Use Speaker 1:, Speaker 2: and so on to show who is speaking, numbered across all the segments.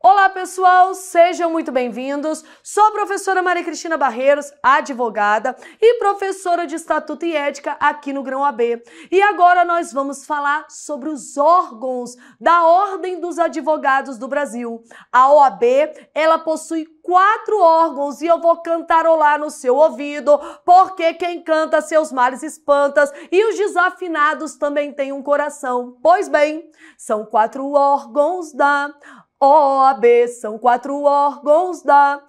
Speaker 1: Olá, pessoal, sejam muito bem-vindos. Sou a professora Maria Cristina Barreiros, advogada e professora de Estatuto e Ética aqui no Grão AB. E agora nós vamos falar sobre os órgãos da Ordem dos Advogados do Brasil. A OAB, ela possui quatro órgãos e eu vou cantarolar no seu ouvido, porque quem canta seus males espantas e os desafinados também têm um coração. Pois bem, são quatro órgãos da OAB são quatro órgãos da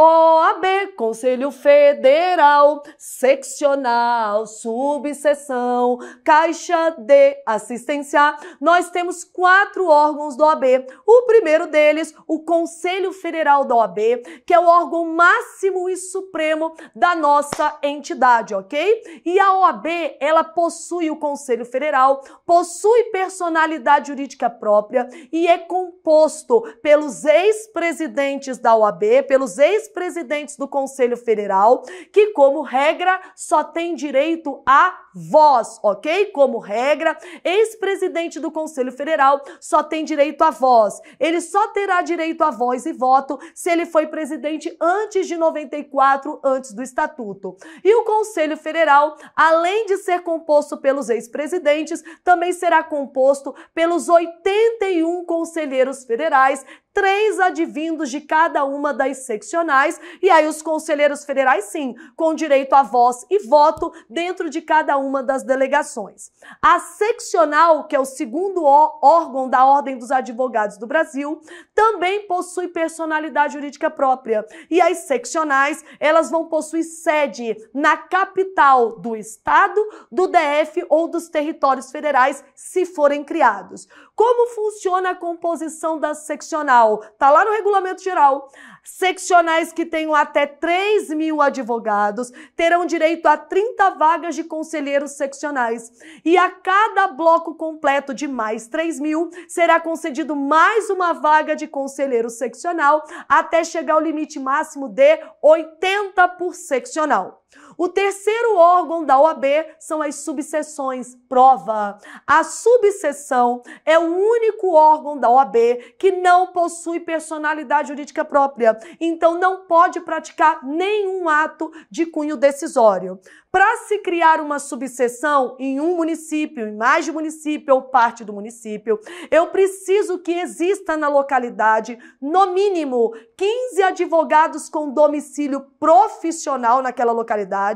Speaker 1: OAB, Conselho Federal, Seccional, Subseção, Caixa de Assistência, nós temos quatro órgãos do OAB. O primeiro deles, o Conselho Federal da OAB, que é o órgão máximo e supremo da nossa entidade, ok? E a OAB, ela possui o Conselho Federal, possui personalidade jurídica própria e é composto pelos ex-presidentes da OAB, pelos ex ex-presidentes do Conselho Federal, que, como regra, só tem direito a voz, ok? Como regra, ex-presidente do Conselho Federal só tem direito a voz. Ele só terá direito a voz e voto se ele foi presidente antes de 94, antes do estatuto. E o Conselho Federal, além de ser composto pelos ex-presidentes, também será composto pelos 81 conselheiros federais três advindos de cada uma das seccionais, e aí os conselheiros federais, sim, com direito a voz e voto dentro de cada uma das delegações. A seccional, que é o segundo órgão da Ordem dos Advogados do Brasil, também possui personalidade jurídica própria, e as seccionais, elas vão possuir sede na capital do estado, do DF ou dos territórios federais, se forem criados. Como funciona a composição da seccional? geral, tá lá no regulamento geral. Seccionais que tenham até 3 mil advogados terão direito a 30 vagas de conselheiros seccionais. E a cada bloco completo de mais 3 mil, será concedido mais uma vaga de conselheiro seccional até chegar ao limite máximo de 80 por seccional. O terceiro órgão da OAB são as subseções. Prova. A subseção é o único órgão da OAB que não possui personalidade jurídica própria. Então não pode praticar nenhum ato de cunho decisório. Para se criar uma subseção em um município, em mais de município ou parte do município, eu preciso que exista na localidade, no mínimo, 15 advogados com domicílio profissional naquela localidade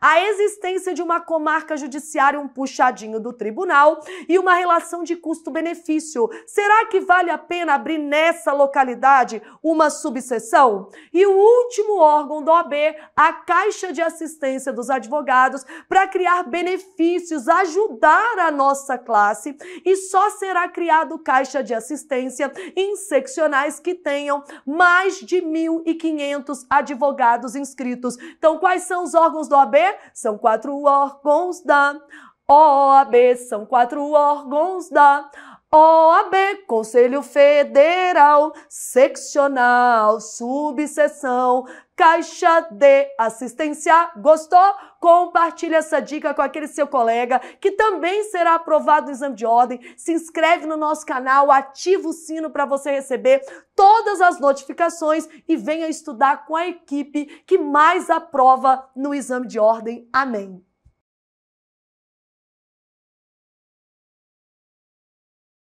Speaker 1: a existência de uma comarca judiciária, um puxadinho do tribunal e uma relação de custo-benefício. Será que vale a pena abrir nessa localidade uma subseção? E o último órgão do OAB, a Caixa de Assistência dos Advogados, para criar benefícios, ajudar a nossa classe e só será criado Caixa de Assistência em seccionais que tenham mais de 1.500 advogados inscritos. Então, quais são os órgãos órgãos do OAB são quatro órgãos da OAB, são quatro órgãos da OAB, Conselho Federal, Seccional, Subseção, Caixa de Assistência. Gostou? Compartilha essa dica com aquele seu colega que também será aprovado no exame de ordem. Se inscreve no nosso canal, ativa o sino para você receber todas as notificações e venha estudar com a equipe que mais aprova no exame de ordem. Amém.